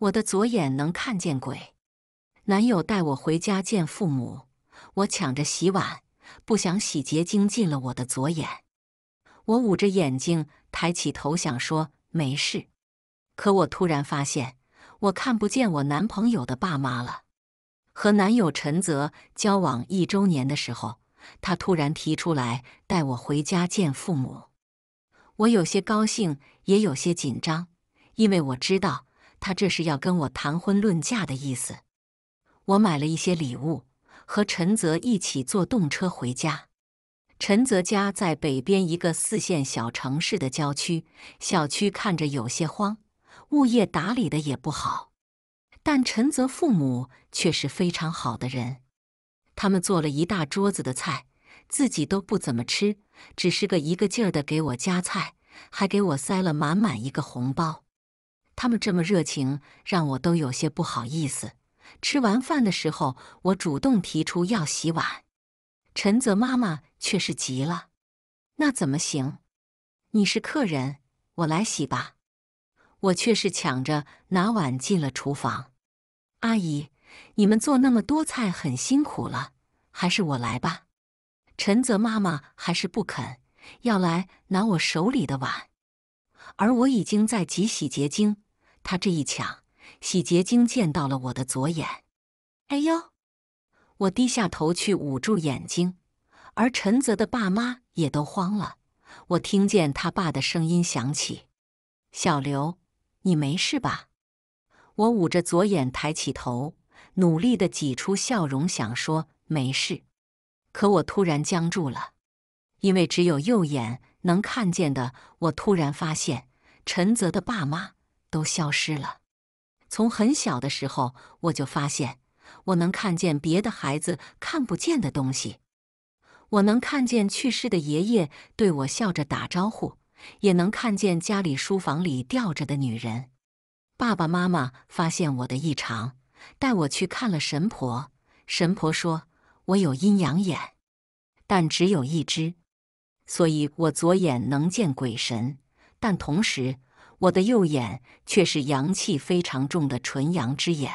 我的左眼能看见鬼。男友带我回家见父母，我抢着洗碗，不想洗洁精进了我的左眼。我捂着眼睛，抬起头想说没事，可我突然发现我看不见我男朋友的爸妈了。和男友陈泽交往一周年的时候，他突然提出来带我回家见父母，我有些高兴，也有些紧张，因为我知道。他这是要跟我谈婚论嫁的意思。我买了一些礼物，和陈泽一起坐动车回家。陈泽家在北边一个四线小城市的郊区，小区看着有些荒，物业打理的也不好。但陈泽父母却是非常好的人，他们做了一大桌子的菜，自己都不怎么吃，只是个一个劲儿的给我夹菜，还给我塞了满满一个红包。他们这么热情，让我都有些不好意思。吃完饭的时候，我主动提出要洗碗，陈泽妈妈却是急了：“那怎么行？你是客人，我来洗吧。”我却是抢着拿碗进了厨房。阿姨，你们做那么多菜很辛苦了，还是我来吧。陈泽妈妈还是不肯，要来拿我手里的碗，而我已经在挤洗洁精。他这一抢，洗洁精溅到了我的左眼。哎呦！我低下头去捂住眼睛，而陈泽的爸妈也都慌了。我听见他爸的声音响起：“小刘，你没事吧？”我捂着左眼抬起头，努力的挤出笑容，想说没事，可我突然僵住了，因为只有右眼能看见的。我突然发现，陈泽的爸妈。都消失了。从很小的时候，我就发现我能看见别的孩子看不见的东西。我能看见去世的爷爷对我笑着打招呼，也能看见家里书房里吊着的女人。爸爸妈妈发现我的异常，带我去看了神婆。神婆说，我有阴阳眼，但只有一只，所以我左眼能见鬼神，但同时。我的右眼却是阳气非常重的纯阳之眼。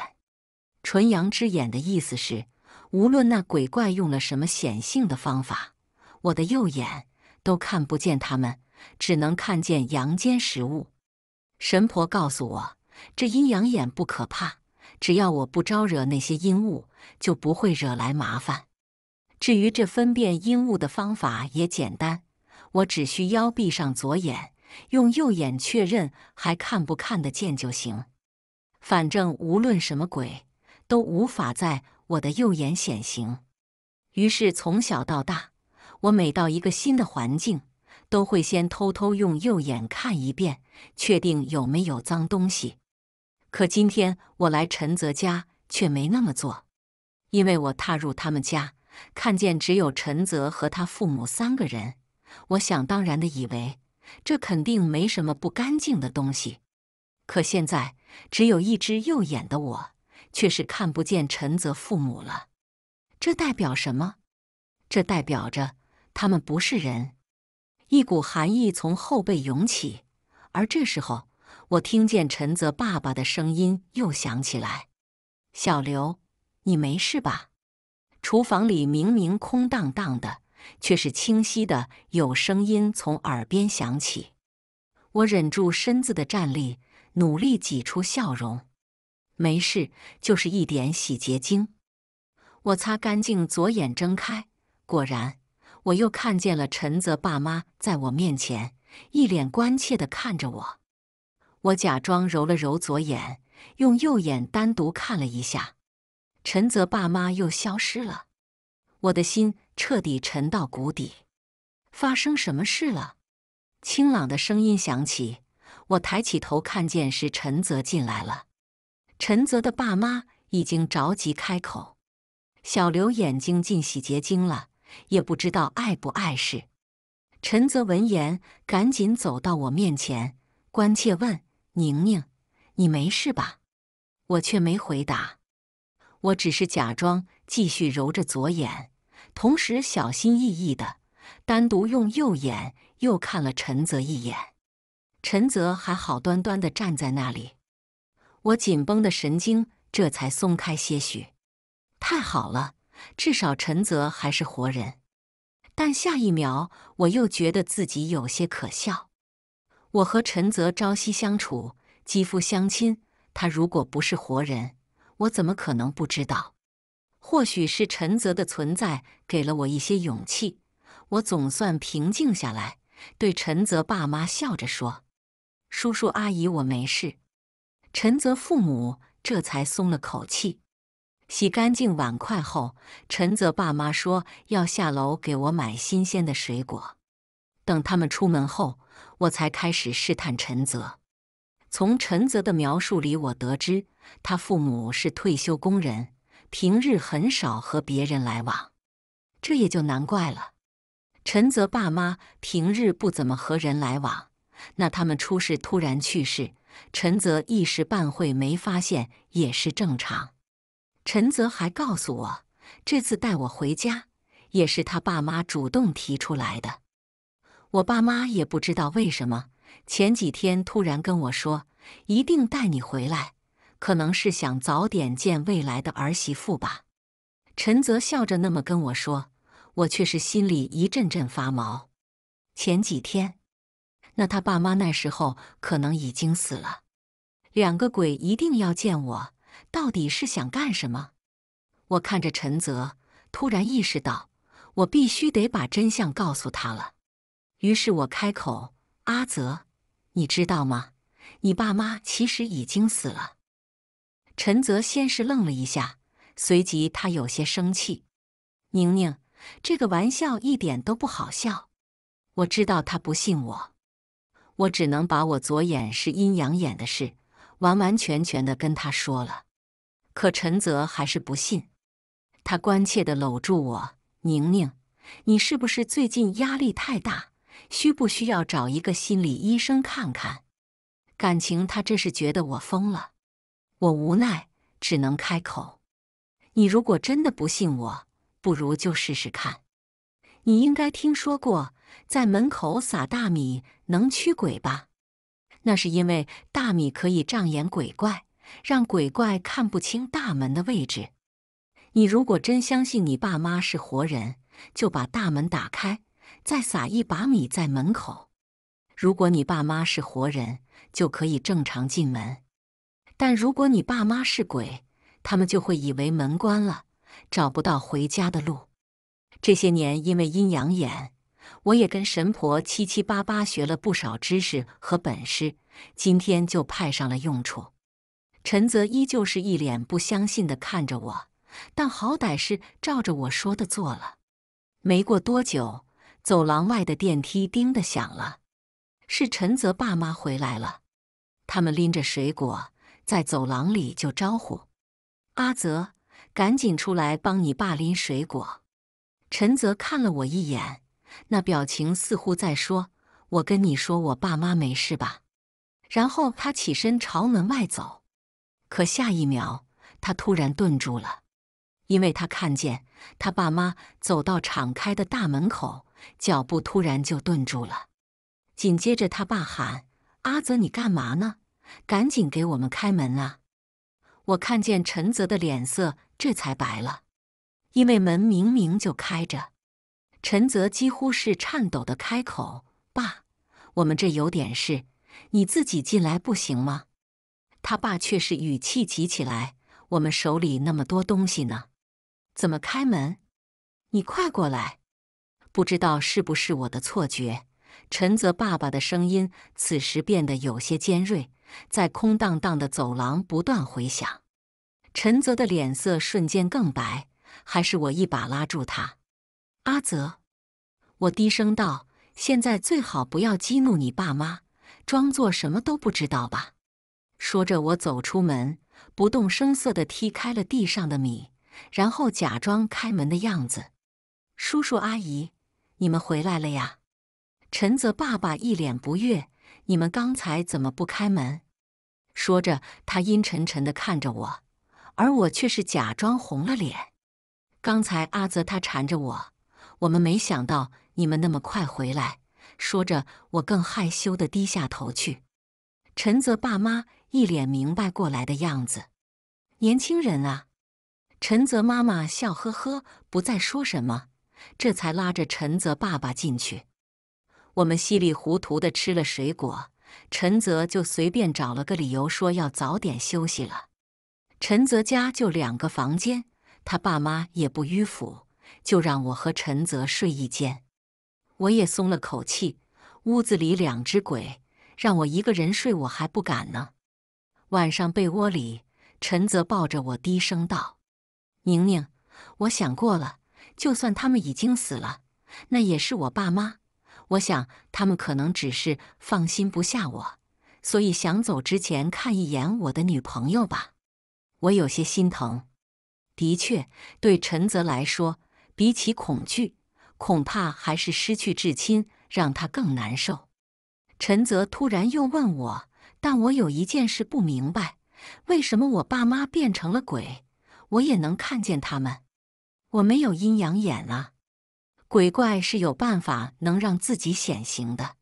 纯阳之眼的意思是，无论那鬼怪用了什么显性的方法，我的右眼都看不见他们，只能看见阳间食物。神婆告诉我，这阴阳眼不可怕，只要我不招惹那些阴物，就不会惹来麻烦。至于这分辨阴物的方法也简单，我只需要闭上左眼。用右眼确认还看不看得见就行，反正无论什么鬼都无法在我的右眼显形。于是从小到大，我每到一个新的环境，都会先偷偷用右眼看一遍，确定有没有脏东西。可今天我来陈泽家却没那么做，因为我踏入他们家，看见只有陈泽和他父母三个人，我想当然的以为。这肯定没什么不干净的东西，可现在只有一只右眼的我，却是看不见陈泽父母了。这代表什么？这代表着他们不是人。一股寒意从后背涌起，而这时候，我听见陈泽爸爸的声音又响起来：“小刘，你没事吧？”厨房里明明空荡荡的。却是清晰的，有声音从耳边响起。我忍住身子的站立，努力挤出笑容。没事，就是一点洗洁精。我擦干净左眼，睁开，果然，我又看见了陈泽爸妈在我面前，一脸关切的看着我。我假装揉了揉左眼，用右眼单独看了一下，陈泽爸妈又消失了。我的心。彻底沉到谷底，发生什么事了？清朗的声音响起，我抬起头，看见是陈泽进来了。陈泽的爸妈已经着急开口：“小刘眼睛进洗洁精了，也不知道碍不碍事。”陈泽闻言，赶紧走到我面前，关切问：“宁宁，你没事吧？”我却没回答，我只是假装继续揉着左眼。同时，小心翼翼的，单独用右眼又看了陈泽一眼。陈泽还好端端的站在那里，我紧绷的神经这才松开些许。太好了，至少陈泽还是活人。但下一秒，我又觉得自己有些可笑。我和陈泽朝夕相处，肌肤相亲，他如果不是活人，我怎么可能不知道？或许是陈泽的存在给了我一些勇气，我总算平静下来，对陈泽爸妈笑着说：“叔叔阿姨，我没事。”陈泽父母这才松了口气。洗干净碗筷后，陈泽爸妈说要下楼给我买新鲜的水果。等他们出门后，我才开始试探陈泽。从陈泽的描述里，我得知他父母是退休工人。平日很少和别人来往，这也就难怪了。陈泽爸妈平日不怎么和人来往，那他们出事突然去世，陈泽一时半会没发现也是正常。陈泽还告诉我，这次带我回家也是他爸妈主动提出来的。我爸妈也不知道为什么，前几天突然跟我说，一定带你回来。可能是想早点见未来的儿媳妇吧，陈泽笑着那么跟我说，我却是心里一阵阵发毛。前几天，那他爸妈那时候可能已经死了，两个鬼一定要见我，到底是想干什么？我看着陈泽，突然意识到我必须得把真相告诉他了。于是我开口：“阿泽，你知道吗？你爸妈其实已经死了。”陈泽先是愣了一下，随即他有些生气：“宁宁，这个玩笑一点都不好笑。我知道他不信我，我只能把我左眼是阴阳眼的事，完完全全的跟他说了。可陈泽还是不信。他关切的搂住我：‘宁宁，你是不是最近压力太大？需不需要找一个心理医生看看？’感情他这是觉得我疯了。”我无奈，只能开口：“你如果真的不信我，不如就试试看。你应该听说过，在门口撒大米能驱鬼吧？那是因为大米可以障眼鬼怪，让鬼怪看不清大门的位置。你如果真相信你爸妈是活人，就把大门打开，再撒一把米在门口。如果你爸妈是活人，就可以正常进门。”但如果你爸妈是鬼，他们就会以为门关了，找不到回家的路。这些年因为阴阳眼，我也跟神婆七七八八学了不少知识和本事，今天就派上了用处。陈泽依旧是一脸不相信的看着我，但好歹是照着我说的做了。没过多久，走廊外的电梯叮的响了，是陈泽爸妈回来了，他们拎着水果。在走廊里就招呼阿泽，赶紧出来帮你爸拎水果。陈泽看了我一眼，那表情似乎在说：“我跟你说，我爸妈没事吧？”然后他起身朝门外走，可下一秒他突然顿住了，因为他看见他爸妈走到敞开的大门口，脚步突然就顿住了。紧接着他爸喊：“阿泽，你干嘛呢？”赶紧给我们开门啊！我看见陈泽的脸色这才白了，因为门明明就开着。陈泽几乎是颤抖的开口：“爸，我们这有点事，你自己进来不行吗？”他爸却是语气急起来：“我们手里那么多东西呢，怎么开门？你快过来！”不知道是不是我的错觉，陈泽爸爸的声音此时变得有些尖锐。在空荡荡的走廊不断回响，陈泽的脸色瞬间更白。还是我一把拉住他，阿泽，我低声道：“现在最好不要激怒你爸妈，装作什么都不知道吧。”说着，我走出门，不动声色地踢开了地上的米，然后假装开门的样子：“叔叔阿姨，你们回来了呀！”陈泽爸爸一脸不悦。你们刚才怎么不开门？说着，他阴沉沉的看着我，而我却是假装红了脸。刚才阿泽他缠着我，我们没想到你们那么快回来。说着，我更害羞的低下头去。陈泽爸妈一脸明白过来的样子。年轻人啊，陈泽妈妈笑呵呵，不再说什么，这才拉着陈泽爸爸进去。我们稀里糊涂的吃了水果，陈泽就随便找了个理由说要早点休息了。陈泽家就两个房间，他爸妈也不迂腐，就让我和陈泽睡一间。我也松了口气，屋子里两只鬼，让我一个人睡，我还不敢呢。晚上被窝里，陈泽抱着我低声道：“宁宁，我想过了，就算他们已经死了，那也是我爸妈。”我想，他们可能只是放心不下我，所以想走之前看一眼我的女朋友吧。我有些心疼。的确，对陈泽来说，比起恐惧，恐怕还是失去至亲让他更难受。陈泽突然又问我：“但我有一件事不明白，为什么我爸妈变成了鬼，我也能看见他们？我没有阴阳眼啊。”鬼怪是有办法能让自己显形的，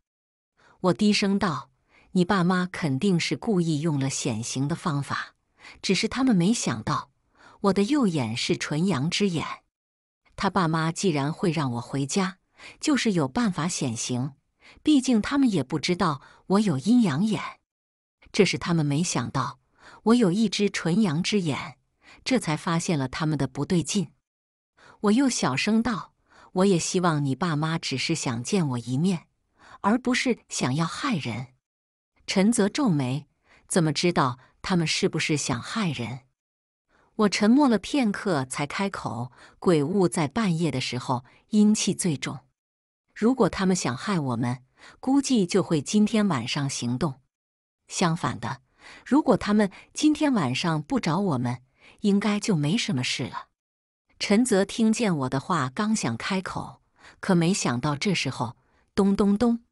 我低声道：“你爸妈肯定是故意用了显形的方法，只是他们没想到我的右眼是纯阳之眼。他爸妈既然会让我回家，就是有办法显形。毕竟他们也不知道我有阴阳眼，这是他们没想到我有一只纯阳之眼，这才发现了他们的不对劲。”我又小声道。我也希望你爸妈只是想见我一面，而不是想要害人。陈泽皱眉：“怎么知道他们是不是想害人？”我沉默了片刻，才开口：“鬼物在半夜的时候阴气最重，如果他们想害我们，估计就会今天晚上行动。相反的，如果他们今天晚上不找我们，应该就没什么事了。”陈泽听见我的话，刚想开口，可没想到这时候，咚咚咚，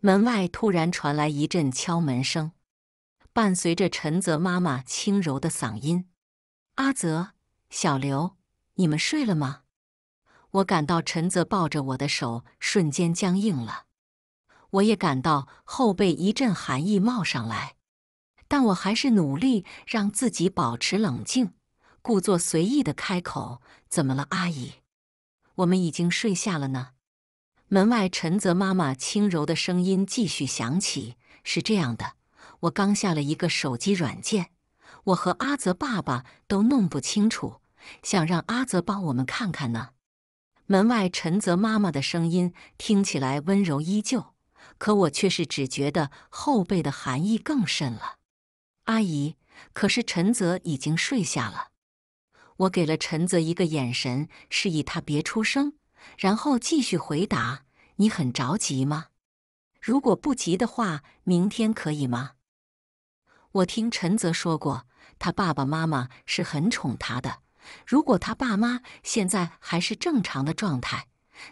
门外突然传来一阵敲门声，伴随着陈泽妈妈轻柔的嗓音：“阿泽，小刘，你们睡了吗？”我感到陈泽抱着我的手瞬间僵硬了，我也感到后背一阵寒意冒上来，但我还是努力让自己保持冷静。故作随意的开口：“怎么了，阿姨？我们已经睡下了呢。”门外陈泽妈妈轻柔的声音继续响起：“是这样的，我刚下了一个手机软件，我和阿泽爸爸都弄不清楚，想让阿泽帮我们看看呢。”门外陈泽妈妈的声音听起来温柔依旧，可我却是只觉得后背的寒意更甚了。阿姨，可是陈泽已经睡下了。我给了陈泽一个眼神，示意他别出声，然后继续回答：“你很着急吗？如果不急的话，明天可以吗？”我听陈泽说过，他爸爸妈妈是很宠他的。如果他爸妈现在还是正常的状态，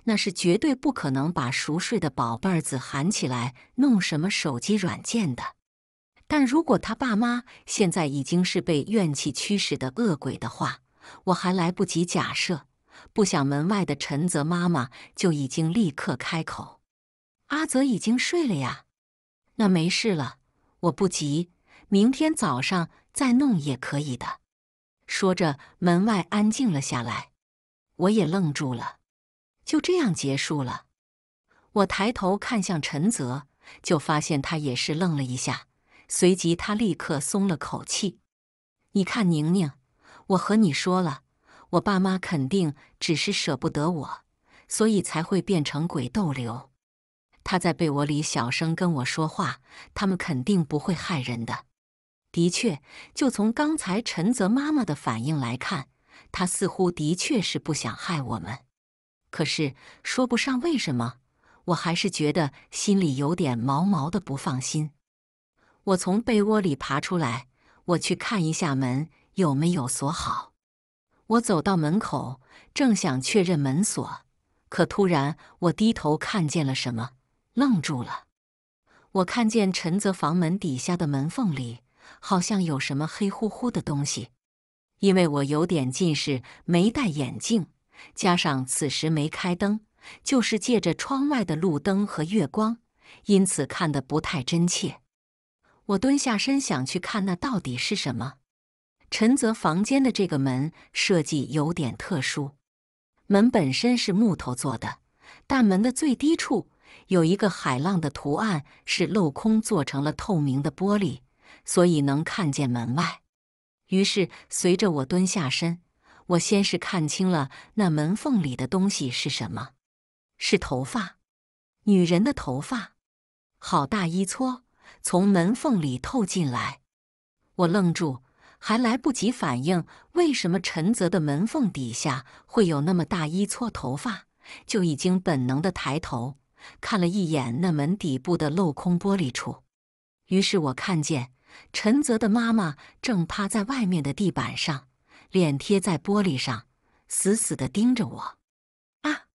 那是绝对不可能把熟睡的宝贝儿子喊起来弄什么手机软件的。但如果他爸妈现在已经是被怨气驱使的恶鬼的话，我还来不及假设，不想门外的陈泽妈妈就已经立刻开口：“阿泽已经睡了呀，那没事了，我不急，明天早上再弄也可以的。”说着，门外安静了下来，我也愣住了。就这样结束了。我抬头看向陈泽，就发现他也是愣了一下，随即他立刻松了口气：“你看，宁宁。”我和你说了，我爸妈肯定只是舍不得我，所以才会变成鬼逗留。他在被窝里小声跟我说话，他们肯定不会害人的。的确，就从刚才陈泽妈妈的反应来看，他似乎的确是不想害我们。可是说不上为什么，我还是觉得心里有点毛毛的不放心。我从被窝里爬出来，我去看一下门。有没有锁好？我走到门口，正想确认门锁，可突然我低头看见了什么，愣住了。我看见陈泽房门底下的门缝里好像有什么黑乎乎的东西。因为我有点近视，没戴眼镜，加上此时没开灯，就是借着窗外的路灯和月光，因此看得不太真切。我蹲下身想去看那到底是什么。陈泽房间的这个门设计有点特殊，门本身是木头做的，但门的最低处有一个海浪的图案，是镂空做成了透明的玻璃，所以能看见门外。于是，随着我蹲下身，我先是看清了那门缝里的东西是什么——是头发，女人的头发，好大一撮，从门缝里透进来。我愣住。还来不及反应，为什么陈泽的门缝底下会有那么大一撮头发？就已经本能的抬头看了一眼那门底部的镂空玻璃处。于是我看见陈泽的妈妈正趴在外面的地板上，脸贴在玻璃上，死死的盯着我。啊！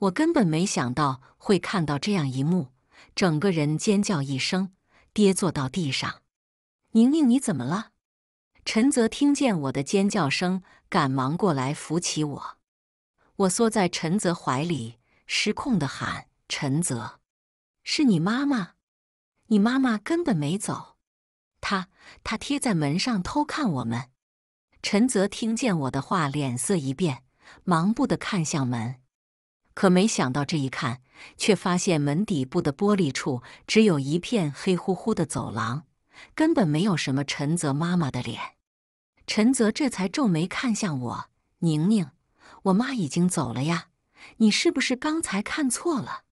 我根本没想到会看到这样一幕，整个人尖叫一声，跌坐到地上。宁宁，你怎么了？陈泽听见我的尖叫声，赶忙过来扶起我。我缩在陈泽怀里，失控的喊：“陈泽，是你妈妈！你妈妈根本没走，她她贴在门上偷看我们。”陈泽听见我的话，脸色一变，忙不的看向门，可没想到这一看，却发现门底部的玻璃处只有一片黑乎乎的走廊。根本没有什么陈泽妈妈的脸，陈泽这才皱眉看向我：“宁宁，我妈已经走了呀，你是不是刚才看错了？”“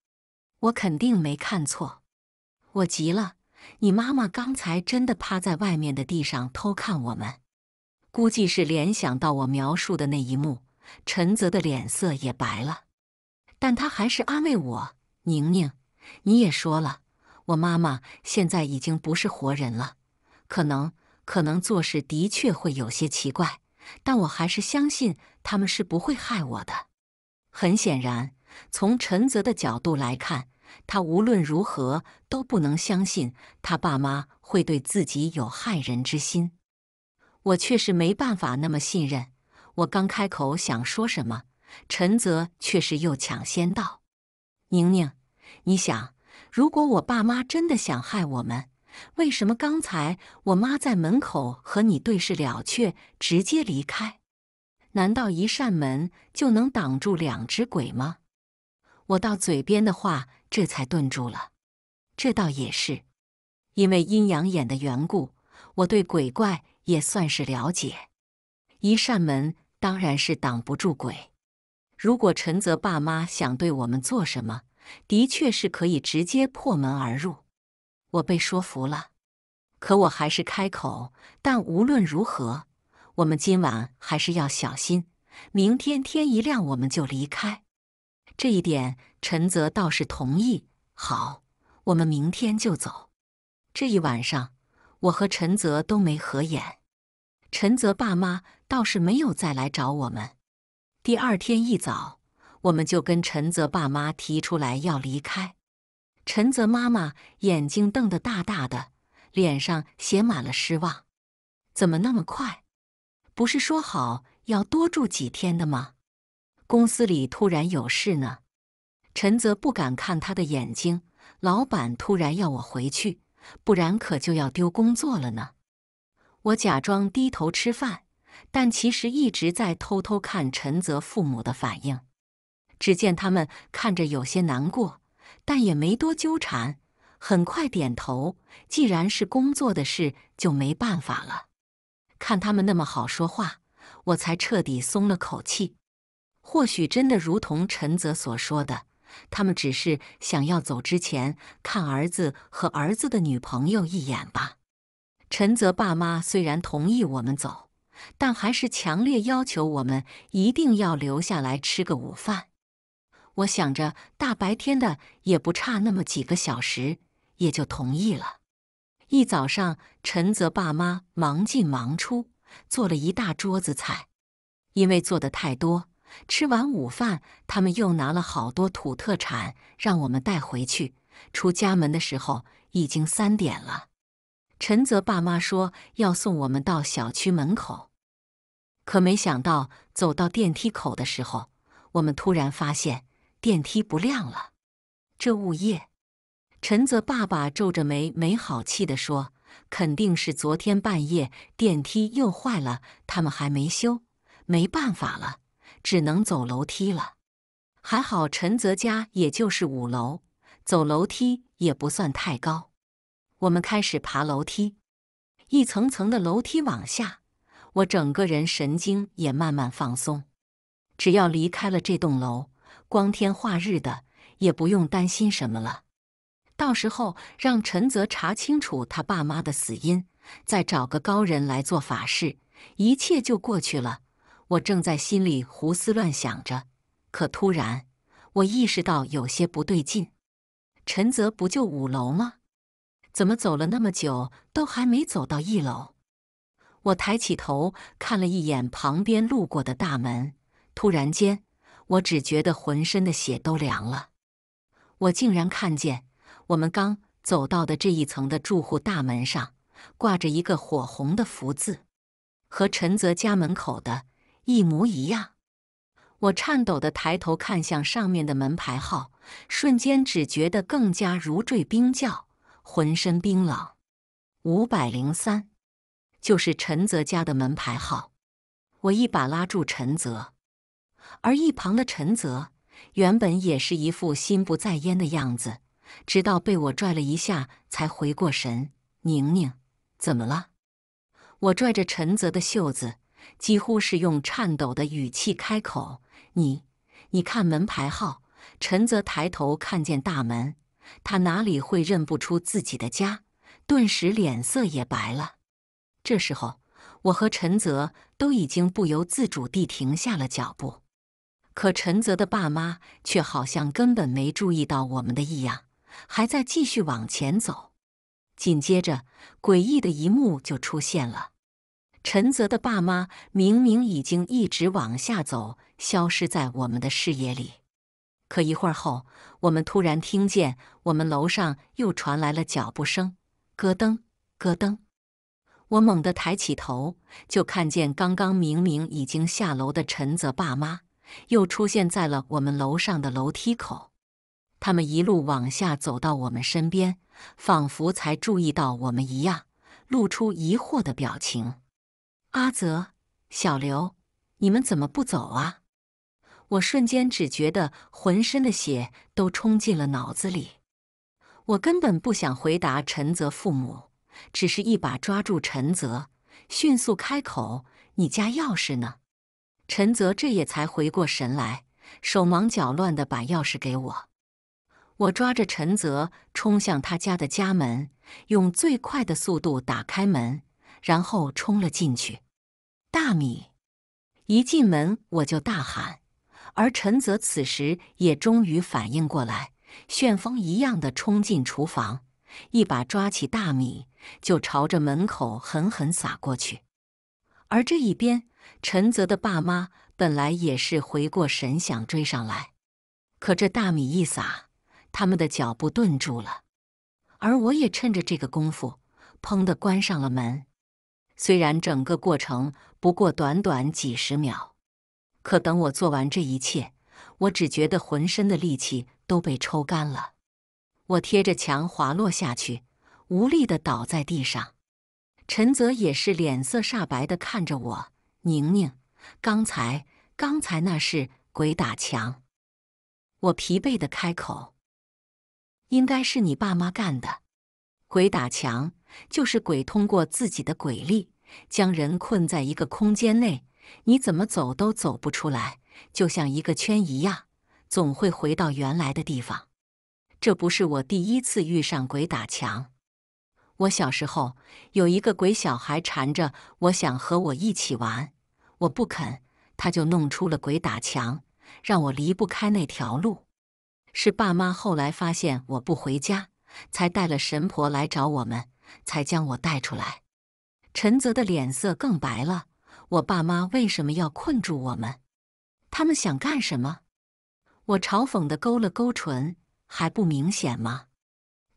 我肯定没看错。”我急了：“你妈妈刚才真的趴在外面的地上偷看我们，估计是联想到我描述的那一幕。”陈泽的脸色也白了，但他还是安慰我：“宁宁，你也说了。”我妈妈现在已经不是活人了，可能可能做事的确会有些奇怪，但我还是相信他们是不会害我的。很显然，从陈泽的角度来看，他无论如何都不能相信他爸妈会对自己有害人之心。我确实没办法那么信任。我刚开口想说什么，陈泽却是又抢先道：“宁宁，你想？”如果我爸妈真的想害我们，为什么刚才我妈在门口和你对视了，却直接离开？难道一扇门就能挡住两只鬼吗？我到嘴边的话这才顿住了。这倒也是，因为阴阳眼的缘故，我对鬼怪也算是了解。一扇门当然是挡不住鬼。如果陈泽爸妈想对我们做什么？的确是可以直接破门而入，我被说服了，可我还是开口。但无论如何，我们今晚还是要小心。明天天一亮，我们就离开。这一点，陈泽倒是同意。好，我们明天就走。这一晚上，我和陈泽都没合眼。陈泽爸妈倒是没有再来找我们。第二天一早。我们就跟陈泽爸妈提出来要离开。陈泽妈妈眼睛瞪得大大的，脸上写满了失望。怎么那么快？不是说好要多住几天的吗？公司里突然有事呢。陈泽不敢看他的眼睛，老板突然要我回去，不然可就要丢工作了呢。我假装低头吃饭，但其实一直在偷偷看陈泽父母的反应。只见他们看着有些难过，但也没多纠缠，很快点头。既然是工作的事，就没办法了。看他们那么好说话，我才彻底松了口气。或许真的如同陈泽所说的，他们只是想要走之前看儿子和儿子的女朋友一眼吧。陈泽爸妈虽然同意我们走，但还是强烈要求我们一定要留下来吃个午饭。我想着大白天的也不差那么几个小时，也就同意了。一早上，陈泽爸妈忙进忙出，做了一大桌子菜。因为做的太多，吃完午饭，他们又拿了好多土特产让我们带回去。出家门的时候已经三点了。陈泽爸妈说要送我们到小区门口，可没想到走到电梯口的时候，我们突然发现。电梯不亮了，这物业！陈泽爸爸皱着眉，没好气的说：“肯定是昨天半夜电梯又坏了，他们还没修，没办法了，只能走楼梯了。还好陈泽家也就是五楼，走楼梯也不算太高。我们开始爬楼梯，一层层的楼梯往下，我整个人神经也慢慢放松，只要离开了这栋楼。”光天化日的，也不用担心什么了。到时候让陈泽查清楚他爸妈的死因，再找个高人来做法事，一切就过去了。我正在心里胡思乱想着，可突然我意识到有些不对劲。陈泽不就五楼吗？怎么走了那么久都还没走到一楼？我抬起头看了一眼旁边路过的大门，突然间。我只觉得浑身的血都凉了，我竟然看见我们刚走到的这一层的住户大门上挂着一个火红的福字，和陈泽家门口的一模一样。我颤抖地抬头看向上面的门牌号，瞬间只觉得更加如坠冰窖，浑身冰冷。五百零三，就是陈泽家的门牌号。我一把拉住陈泽。而一旁的陈泽原本也是一副心不在焉的样子，直到被我拽了一下，才回过神。宁宁，怎么了？我拽着陈泽的袖子，几乎是用颤抖的语气开口：“你，你看门牌号。”陈泽抬头看见大门，他哪里会认不出自己的家？顿时脸色也白了。这时候，我和陈泽都已经不由自主地停下了脚步。可陈泽的爸妈却好像根本没注意到我们的异样，还在继续往前走。紧接着，诡异的一幕就出现了：陈泽的爸妈明明已经一直往下走，消失在我们的视野里。可一会儿后，我们突然听见我们楼上又传来了脚步声，咯噔咯噔。我猛地抬起头，就看见刚刚明明已经下楼的陈泽爸妈。又出现在了我们楼上的楼梯口，他们一路往下走到我们身边，仿佛才注意到我们一样，露出疑惑的表情。阿泽，小刘，你们怎么不走啊？我瞬间只觉得浑身的血都冲进了脑子里，我根本不想回答陈泽父母，只是一把抓住陈泽，迅速开口：“你家钥匙呢？”陈泽这也才回过神来，手忙脚乱地把钥匙给我。我抓着陈泽冲向他家的家门，用最快的速度打开门，然后冲了进去。大米！一进门我就大喊，而陈泽此时也终于反应过来，旋风一样的冲进厨房，一把抓起大米就朝着门口狠狠撒过去。而这一边。陈泽的爸妈本来也是回过神，想追上来，可这大米一撒，他们的脚步顿住了。而我也趁着这个功夫，砰的关上了门。虽然整个过程不过短短几十秒，可等我做完这一切，我只觉得浑身的力气都被抽干了。我贴着墙滑落下去，无力的倒在地上。陈泽也是脸色煞白的看着我。宁宁，刚才刚才那是鬼打墙。我疲惫的开口：“应该是你爸妈干的。鬼打墙就是鬼通过自己的鬼力将人困在一个空间内，你怎么走都走不出来，就像一个圈一样，总会回到原来的地方。这不是我第一次遇上鬼打墙。”我小时候有一个鬼小孩缠着我，想和我一起玩，我不肯，他就弄出了鬼打墙，让我离不开那条路。是爸妈后来发现我不回家，才带了神婆来找我们，才将我带出来。陈泽的脸色更白了。我爸妈为什么要困住我们？他们想干什么？我嘲讽的勾了勾唇，还不明显吗？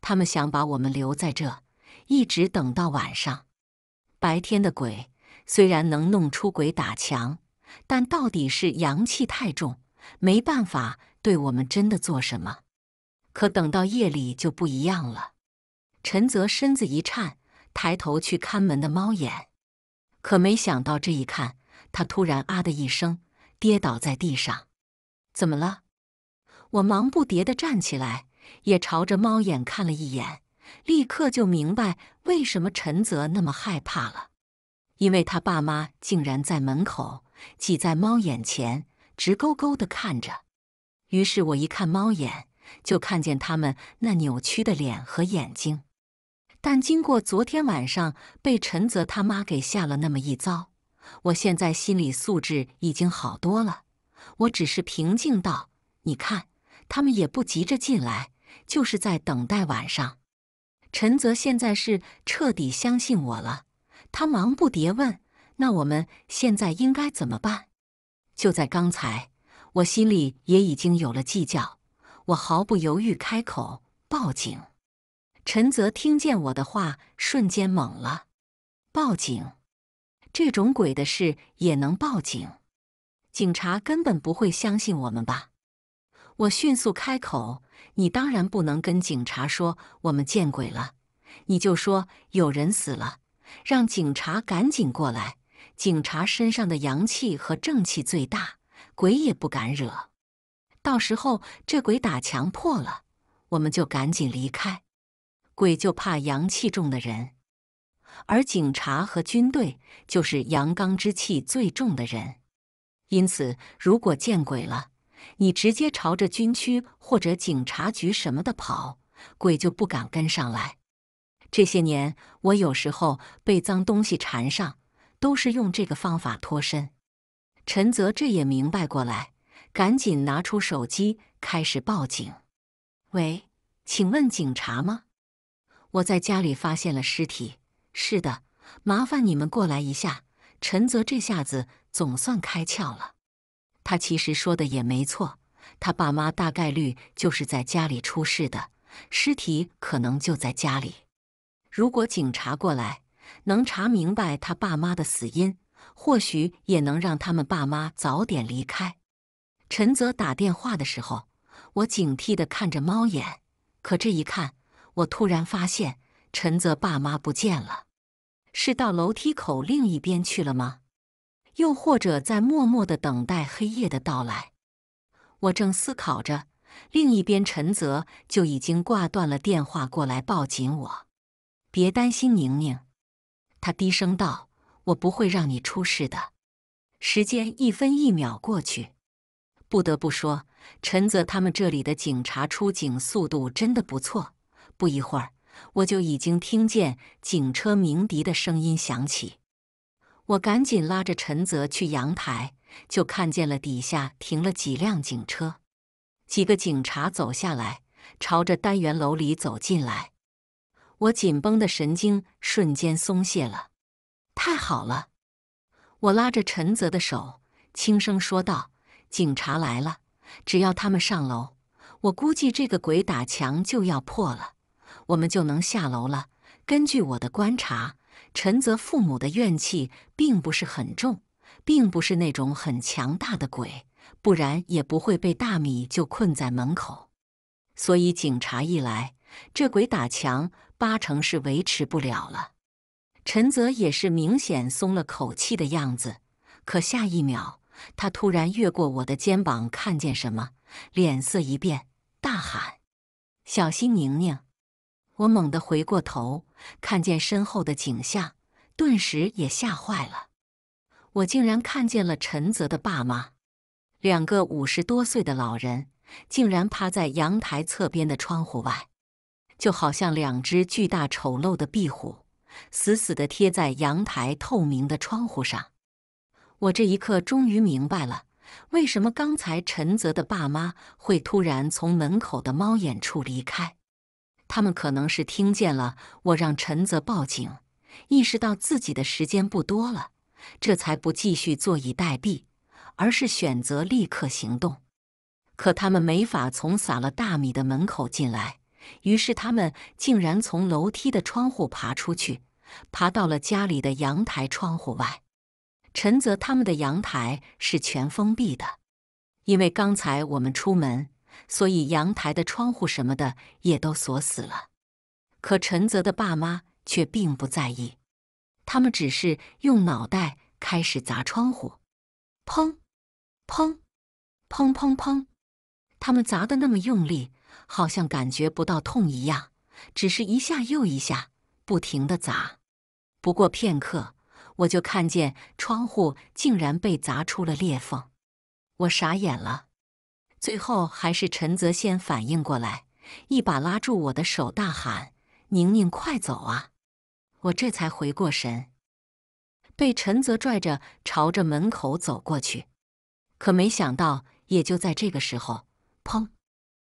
他们想把我们留在这。一直等到晚上，白天的鬼虽然能弄出鬼打墙，但到底是阳气太重，没办法对我们真的做什么。可等到夜里就不一样了。陈泽身子一颤，抬头去看门的猫眼，可没想到这一看，他突然啊的一声跌倒在地上。怎么了？我忙不迭的站起来，也朝着猫眼看了一眼。立刻就明白为什么陈泽那么害怕了，因为他爸妈竟然在门口挤在猫眼前，直勾勾的看着。于是我一看猫眼，就看见他们那扭曲的脸和眼睛。但经过昨天晚上被陈泽他妈给吓了那么一遭，我现在心理素质已经好多了。我只是平静道：“你看，他们也不急着进来，就是在等待晚上。”陈泽现在是彻底相信我了，他忙不迭问：“那我们现在应该怎么办？”就在刚才，我心里也已经有了计较，我毫不犹豫开口：“报警！”陈泽听见我的话，瞬间懵了：“报警？这种鬼的事也能报警？警察根本不会相信我们吧？”我迅速开口。你当然不能跟警察说我们见鬼了，你就说有人死了，让警察赶紧过来。警察身上的阳气和正气最大，鬼也不敢惹。到时候这鬼打墙破了，我们就赶紧离开。鬼就怕阳气重的人，而警察和军队就是阳刚之气最重的人，因此如果见鬼了。你直接朝着军区或者警察局什么的跑，鬼就不敢跟上来。这些年，我有时候被脏东西缠上，都是用这个方法脱身。陈泽这也明白过来，赶紧拿出手机开始报警。喂，请问警察吗？我在家里发现了尸体。是的，麻烦你们过来一下。陈泽这下子总算开窍了。他其实说的也没错，他爸妈大概率就是在家里出事的，尸体可能就在家里。如果警察过来，能查明白他爸妈的死因，或许也能让他们爸妈早点离开。陈泽打电话的时候，我警惕的看着猫眼，可这一看，我突然发现陈泽爸妈不见了，是到楼梯口另一边去了吗？又或者在默默的等待黑夜的到来。我正思考着，另一边陈泽就已经挂断了电话，过来抱紧我：“别担心，宁宁。”他低声道：“我不会让你出事的。”时间一分一秒过去，不得不说，陈泽他们这里的警察出警速度真的不错。不一会儿，我就已经听见警车鸣笛的声音响起。我赶紧拉着陈泽去阳台，就看见了底下停了几辆警车，几个警察走下来，朝着单元楼里走进来。我紧绷的神经瞬间松懈了，太好了！我拉着陈泽的手，轻声说道：“警察来了，只要他们上楼，我估计这个鬼打墙就要破了，我们就能下楼了。”根据我的观察。陈泽父母的怨气并不是很重，并不是那种很强大的鬼，不然也不会被大米就困在门口。所以警察一来，这鬼打墙八成是维持不了了。陈泽也是明显松了口气的样子，可下一秒他突然越过我的肩膀，看见什么，脸色一变，大喊：“小心宁宁！”我猛地回过头，看见身后的景象，顿时也吓坏了。我竟然看见了陈泽的爸妈，两个五十多岁的老人，竟然趴在阳台侧边的窗户外，就好像两只巨大丑陋的壁虎，死死地贴在阳台透明的窗户上。我这一刻终于明白了，为什么刚才陈泽的爸妈会突然从门口的猫眼处离开。他们可能是听见了我让陈泽报警，意识到自己的时间不多了，这才不继续坐以待毙，而是选择立刻行动。可他们没法从撒了大米的门口进来，于是他们竟然从楼梯的窗户爬出去，爬到了家里的阳台窗户外。陈泽他们的阳台是全封闭的，因为刚才我们出门。所以阳台的窗户什么的也都锁死了，可陈泽的爸妈却并不在意，他们只是用脑袋开始砸窗户，砰，砰，砰砰砰，他们砸的那么用力，好像感觉不到痛一样，只是一下又一下不停的砸。不过片刻，我就看见窗户竟然被砸出了裂缝，我傻眼了。最后还是陈泽先反应过来，一把拉住我的手，大喊：“宁宁，快走啊！”我这才回过神，被陈泽拽着朝着门口走过去。可没想到，也就在这个时候，砰！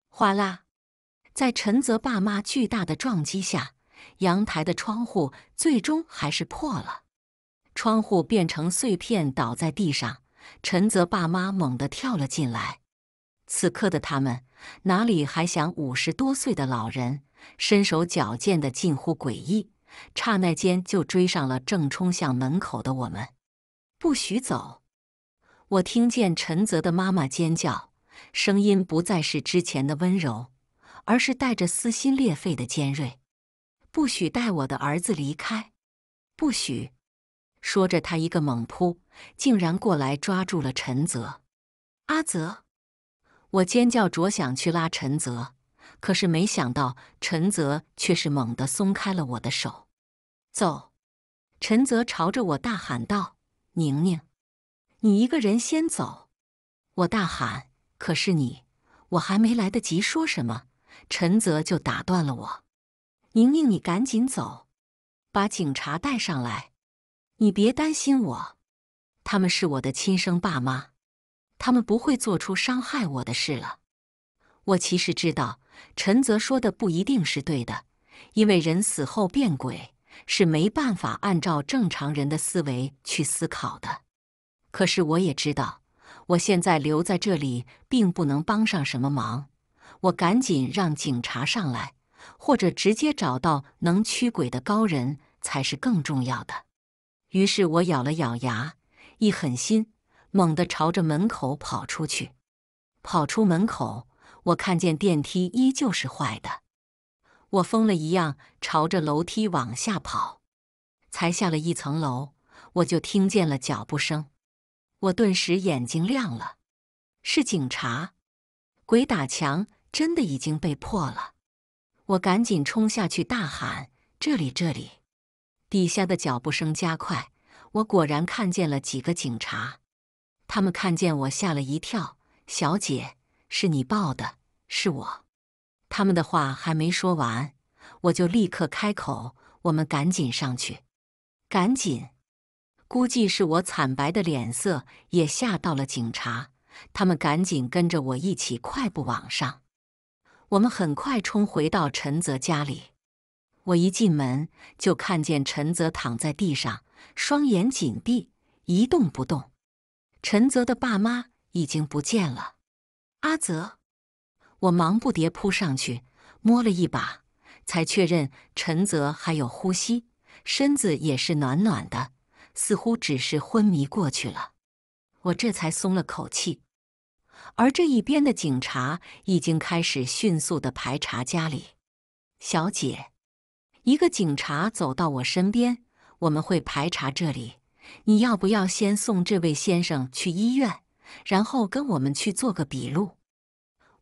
哗啦！在陈泽爸妈巨大的撞击下，阳台的窗户最终还是破了，窗户变成碎片倒在地上。陈泽爸妈猛地跳了进来。此刻的他们哪里还想？五十多岁的老人身手矫健的近乎诡异，刹那间就追上了正冲向门口的我们。不许走！我听见陈泽的妈妈尖叫，声音不再是之前的温柔，而是带着撕心裂肺的尖锐。不许带我的儿子离开！不许！说着，他一个猛扑，竟然过来抓住了陈泽。阿泽！我尖叫着想去拉陈泽，可是没想到陈泽却是猛地松开了我的手。走！陈泽朝着我大喊道：“宁宁，你一个人先走。”我大喊：“可是你……我还没来得及说什么，陈泽就打断了我。”宁宁，你赶紧走，把警察带上来。你别担心我，他们是我的亲生爸妈。他们不会做出伤害我的事了。我其实知道陈泽说的不一定是对的，因为人死后变鬼是没办法按照正常人的思维去思考的。可是我也知道，我现在留在这里并不能帮上什么忙。我赶紧让警察上来，或者直接找到能驱鬼的高人才是更重要的。于是我咬了咬牙，一狠心。猛地朝着门口跑出去，跑出门口，我看见电梯依旧是坏的。我疯了一样朝着楼梯往下跑，才下了一层楼，我就听见了脚步声。我顿时眼睛亮了，是警察！鬼打墙真的已经被破了。我赶紧冲下去大喊：“这里，这里！”底下的脚步声加快，我果然看见了几个警察。他们看见我，吓了一跳。小姐，是你抱的，是我。他们的话还没说完，我就立刻开口：“我们赶紧上去，赶紧！”估计是我惨白的脸色也吓到了警察，他们赶紧跟着我一起快步往上。我们很快冲回到陈泽家里，我一进门就看见陈泽躺在地上，双眼紧闭，一动不动。陈泽的爸妈已经不见了，阿泽，我忙不迭扑上去摸了一把，才确认陈泽还有呼吸，身子也是暖暖的，似乎只是昏迷过去了。我这才松了口气，而这一边的警察已经开始迅速的排查家里。小姐，一个警察走到我身边，我们会排查这里。你要不要先送这位先生去医院，然后跟我们去做个笔录？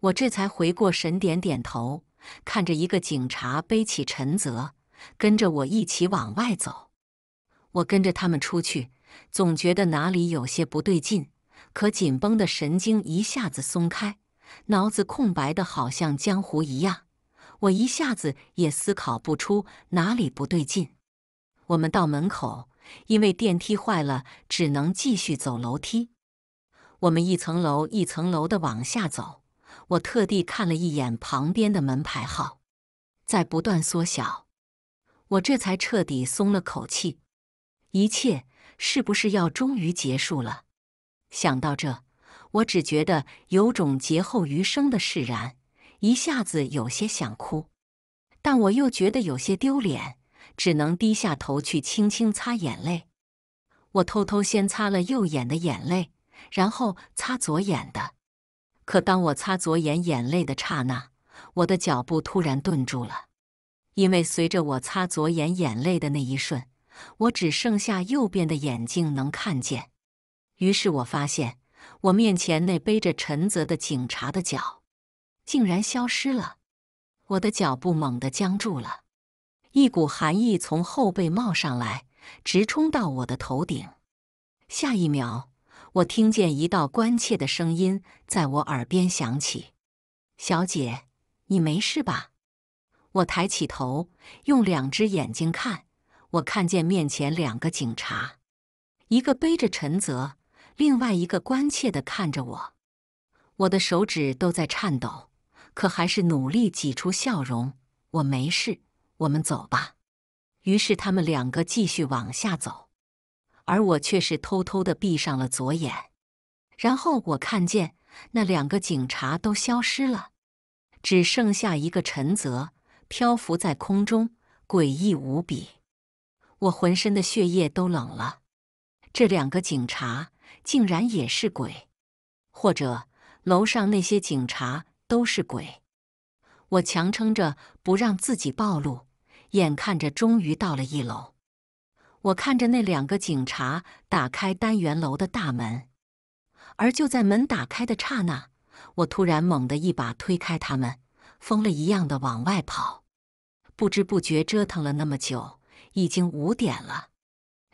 我这才回过神，点点头，看着一个警察背起陈泽，跟着我一起往外走。我跟着他们出去，总觉得哪里有些不对劲，可紧绷的神经一下子松开，脑子空白的好像江湖一样，我一下子也思考不出哪里不对劲。我们到门口。因为电梯坏了，只能继续走楼梯。我们一层楼一层楼的往下走。我特地看了一眼旁边的门牌号，在不断缩小。我这才彻底松了口气。一切是不是要终于结束了？想到这，我只觉得有种劫后余生的释然，一下子有些想哭，但我又觉得有些丢脸。只能低下头去，轻轻擦眼泪。我偷偷先擦了右眼的眼泪，然后擦左眼的。可当我擦左眼眼泪的刹那，我的脚步突然顿住了，因为随着我擦左眼眼泪的那一瞬，我只剩下右边的眼睛能看见。于是我发现，我面前那背着陈泽的警察的脚，竟然消失了。我的脚步猛地僵住了。一股寒意从后背冒上来，直冲到我的头顶。下一秒，我听见一道关切的声音在我耳边响起：“小姐，你没事吧？”我抬起头，用两只眼睛看，我看见面前两个警察，一个背着陈泽，另外一个关切的看着我。我的手指都在颤抖，可还是努力挤出笑容：“我没事。”我们走吧。于是他们两个继续往下走，而我却是偷偷的闭上了左眼。然后我看见那两个警察都消失了，只剩下一个陈泽漂浮在空中，诡异无比。我浑身的血液都冷了。这两个警察竟然也是鬼，或者楼上那些警察都是鬼。我强撑着不让自己暴露。眼看着终于到了一楼，我看着那两个警察打开单元楼的大门，而就在门打开的刹那，我突然猛地一把推开他们，疯了一样的往外跑。不知不觉折腾了那么久，已经五点了。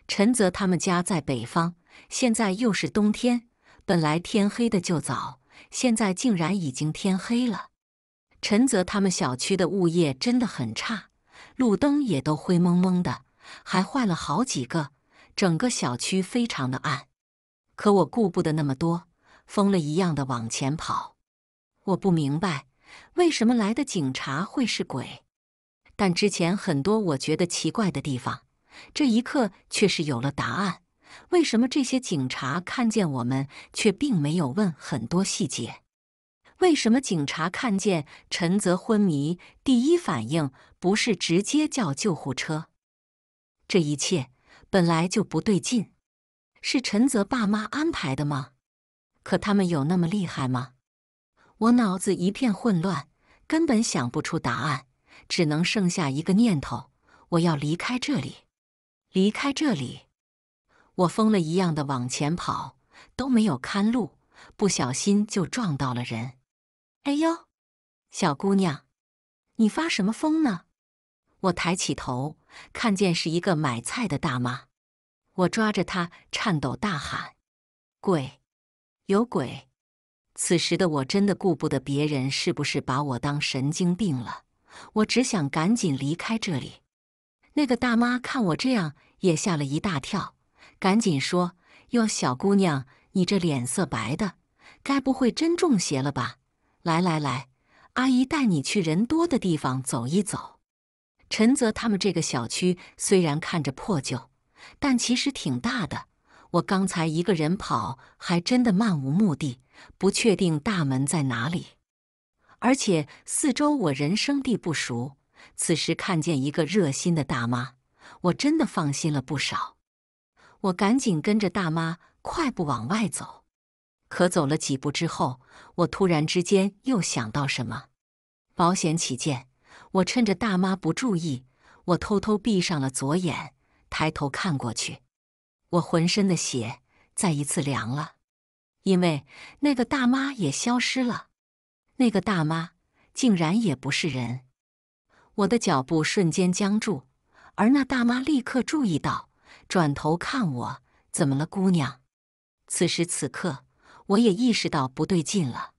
陈泽他们家在北方，现在又是冬天，本来天黑的就早，现在竟然已经天黑了。陈泽他们小区的物业真的很差。路灯也都灰蒙蒙的，还坏了好几个，整个小区非常的暗。可我顾不得那么多，疯了一样的往前跑。我不明白为什么来的警察会是鬼，但之前很多我觉得奇怪的地方，这一刻却是有了答案：为什么这些警察看见我们却并没有问很多细节？为什么警察看见陈泽昏迷，第一反应不是直接叫救护车？这一切本来就不对劲，是陈泽爸妈安排的吗？可他们有那么厉害吗？我脑子一片混乱，根本想不出答案，只能剩下一个念头：我要离开这里，离开这里！我疯了一样的往前跑，都没有看路，不小心就撞到了人。哎呦，小姑娘，你发什么疯呢？我抬起头，看见是一个买菜的大妈，我抓着她，颤抖大喊：“鬼，有鬼！”此时的我真的顾不得别人是不是把我当神经病了，我只想赶紧离开这里。那个大妈看我这样，也吓了一大跳，赶紧说：“哟，小姑娘，你这脸色白的，该不会真中邪了吧？”来来来，阿姨带你去人多的地方走一走。陈泽他们这个小区虽然看着破旧，但其实挺大的。我刚才一个人跑，还真的漫无目的，不确定大门在哪里。而且四周我人生地不熟，此时看见一个热心的大妈，我真的放心了不少。我赶紧跟着大妈快步往外走。可走了几步之后，我突然之间又想到什么。保险起见，我趁着大妈不注意，我偷偷闭上了左眼，抬头看过去。我浑身的血再一次凉了，因为那个大妈也消失了。那个大妈竟然也不是人！我的脚步瞬间僵住，而那大妈立刻注意到，转头看我：“怎么了，姑娘？”此时此刻。我也意识到不对劲了，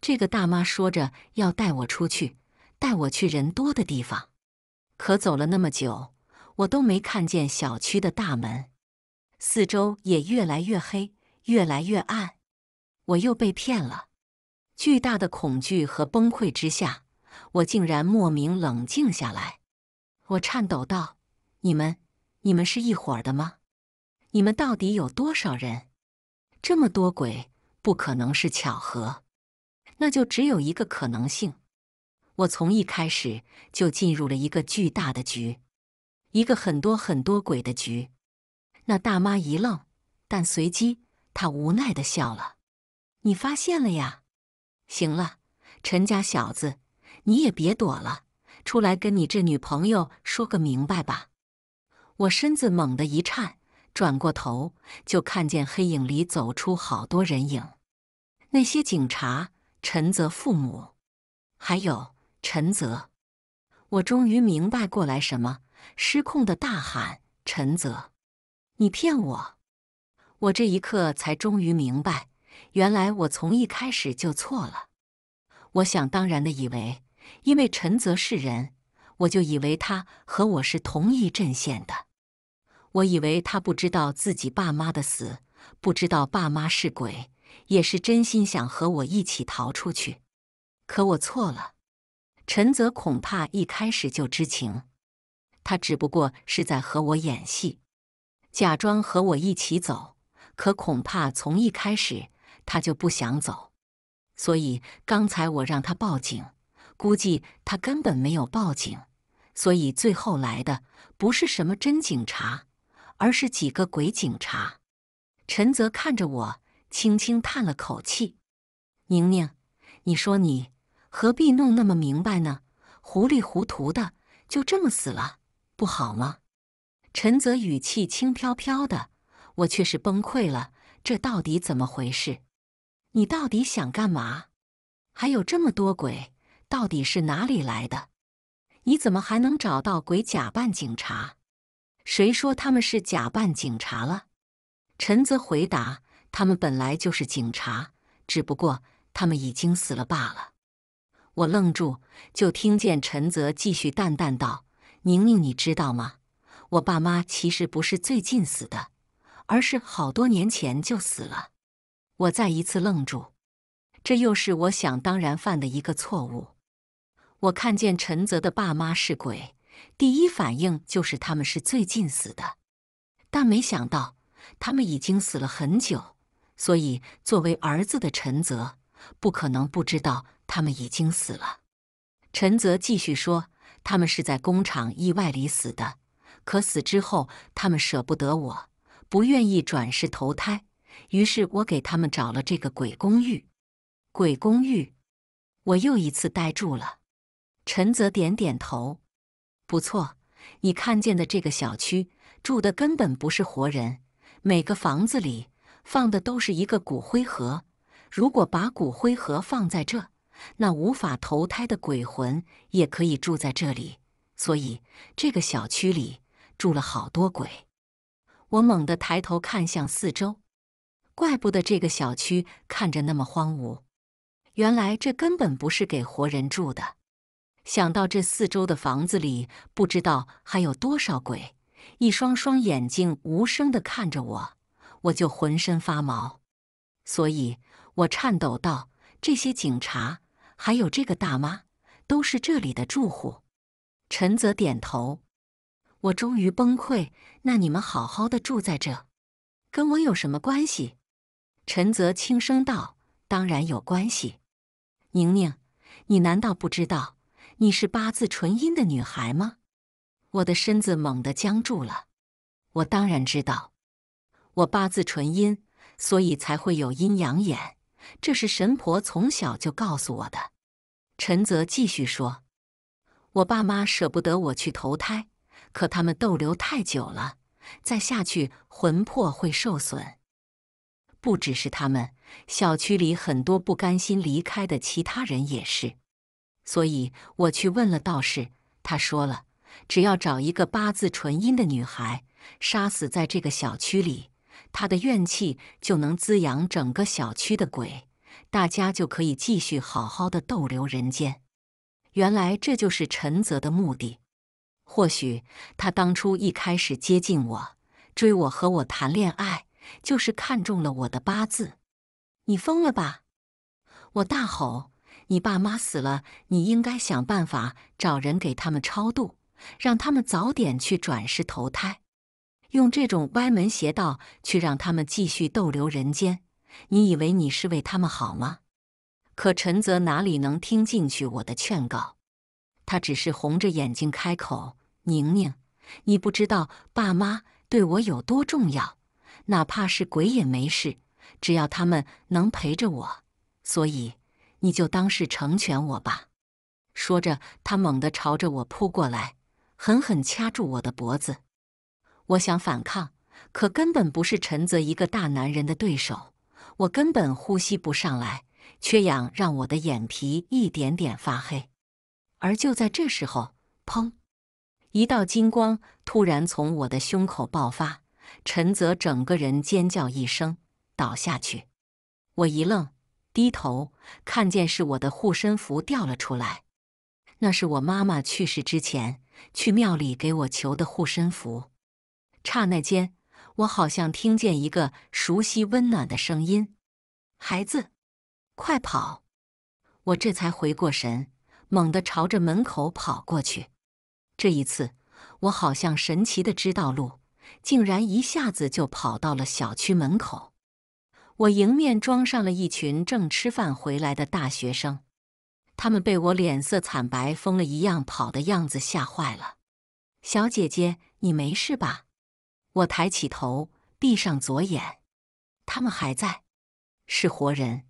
这个大妈说着要带我出去，带我去人多的地方。可走了那么久，我都没看见小区的大门，四周也越来越黑，越来越暗。我又被骗了。巨大的恐惧和崩溃之下，我竟然莫名冷静下来。我颤抖道：“你们，你们是一伙的吗？你们到底有多少人？这么多鬼！”不可能是巧合，那就只有一个可能性：我从一开始就进入了一个巨大的局，一个很多很多鬼的局。那大妈一愣，但随即她无奈的笑了：“你发现了呀？行了，陈家小子，你也别躲了，出来跟你这女朋友说个明白吧。”我身子猛地一颤，转过头就看见黑影里走出好多人影。那些警察，陈泽父母，还有陈泽，我终于明白过来什么失控的大喊：“陈泽，你骗我！”我这一刻才终于明白，原来我从一开始就错了。我想当然的以为，因为陈泽是人，我就以为他和我是同一阵线的。我以为他不知道自己爸妈的死，不知道爸妈是鬼。也是真心想和我一起逃出去，可我错了。陈泽恐怕一开始就知情，他只不过是在和我演戏，假装和我一起走。可恐怕从一开始他就不想走，所以刚才我让他报警，估计他根本没有报警。所以最后来的不是什么真警察，而是几个鬼警察。陈泽看着我。轻轻叹了口气，宁宁，你说你何必弄那么明白呢？糊里糊涂的就这么死了，不好吗？陈泽语气轻飘飘的，我却是崩溃了。这到底怎么回事？你到底想干嘛？还有这么多鬼，到底是哪里来的？你怎么还能找到鬼假扮警察？谁说他们是假扮警察了？陈泽回答。他们本来就是警察，只不过他们已经死了罢了。我愣住，就听见陈泽继续淡淡道：“宁宁，你知道吗？我爸妈其实不是最近死的，而是好多年前就死了。”我再一次愣住，这又是我想当然犯的一个错误。我看见陈泽的爸妈是鬼，第一反应就是他们是最近死的，但没想到他们已经死了很久。所以，作为儿子的陈泽不可能不知道他们已经死了。陈泽继续说：“他们是在工厂意外里死的，可死之后他们舍不得我，不愿意转世投胎，于是我给他们找了这个鬼公寓。鬼公寓，我又一次呆住了。”陈泽点点头：“不错，你看见的这个小区住的根本不是活人，每个房子里。”放的都是一个骨灰盒，如果把骨灰盒放在这，那无法投胎的鬼魂也可以住在这里。所以这个小区里住了好多鬼。我猛地抬头看向四周，怪不得这个小区看着那么荒芜，原来这根本不是给活人住的。想到这四周的房子里不知道还有多少鬼，一双双眼睛无声的看着我。我就浑身发毛，所以我颤抖道：“这些警察还有这个大妈，都是这里的住户。”陈泽点头。我终于崩溃：“那你们好好的住在这，跟我有什么关系？”陈泽轻声道：“当然有关系。宁宁，你难道不知道你是八字纯阴的女孩吗？”我的身子猛地僵住了。我当然知道。我八字纯阴，所以才会有阴阳眼，这是神婆从小就告诉我的。陈泽继续说：“我爸妈舍不得我去投胎，可他们逗留太久了，再下去魂魄会受损。不只是他们，小区里很多不甘心离开的其他人也是。所以我去问了道士，他说了，只要找一个八字纯阴的女孩，杀死在这个小区里。”他的怨气就能滋养整个小区的鬼，大家就可以继续好好的逗留人间。原来这就是陈泽的目的。或许他当初一开始接近我，追我和我谈恋爱，就是看中了我的八字。你疯了吧！我大吼：“你爸妈死了，你应该想办法找人给他们超度，让他们早点去转世投胎。”用这种歪门邪道去让他们继续逗留人间，你以为你是为他们好吗？可陈泽哪里能听进去我的劝告？他只是红着眼睛开口：“宁宁，你不知道爸妈对我有多重要，哪怕是鬼也没事，只要他们能陪着我。所以你就当是成全我吧。”说着，他猛地朝着我扑过来，狠狠掐住我的脖子。我想反抗，可根本不是陈泽一个大男人的对手。我根本呼吸不上来，缺氧让我的眼皮一点点发黑。而就在这时候，砰！一道金光突然从我的胸口爆发，陈泽整个人尖叫一声倒下去。我一愣，低头看见是我的护身符掉了出来。那是我妈妈去世之前去庙里给我求的护身符。刹那间，我好像听见一个熟悉、温暖的声音：“孩子，快跑！”我这才回过神，猛地朝着门口跑过去。这一次，我好像神奇的知道路，竟然一下子就跑到了小区门口。我迎面撞上了一群正吃饭回来的大学生，他们被我脸色惨白、疯了一样跑的样子吓坏了。“小姐姐，你没事吧？”我抬起头，闭上左眼，他们还在，是活人。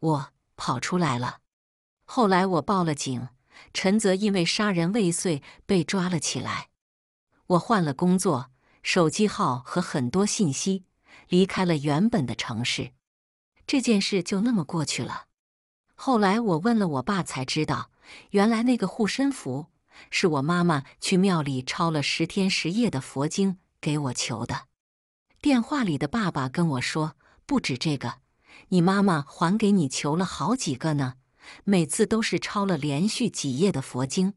我跑出来了。后来我报了警，陈泽因为杀人未遂被抓了起来。我换了工作，手机号和很多信息，离开了原本的城市。这件事就那么过去了。后来我问了我爸，才知道，原来那个护身符是我妈妈去庙里抄了十天十夜的佛经。给我求的，电话里的爸爸跟我说，不止这个，你妈妈还给你求了好几个呢。每次都是抄了连续几页的佛经。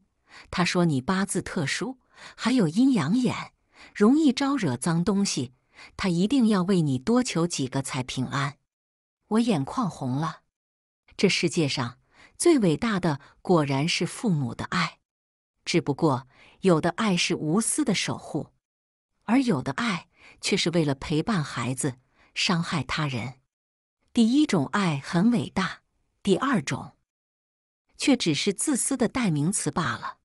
他说你八字特殊，还有阴阳眼，容易招惹脏东西，他一定要为你多求几个才平安。我眼眶红了。这世界上最伟大的，果然是父母的爱。只不过有的爱是无私的守护。而有的爱却是为了陪伴孩子，伤害他人。第一种爱很伟大，第二种却只是自私的代名词罢了。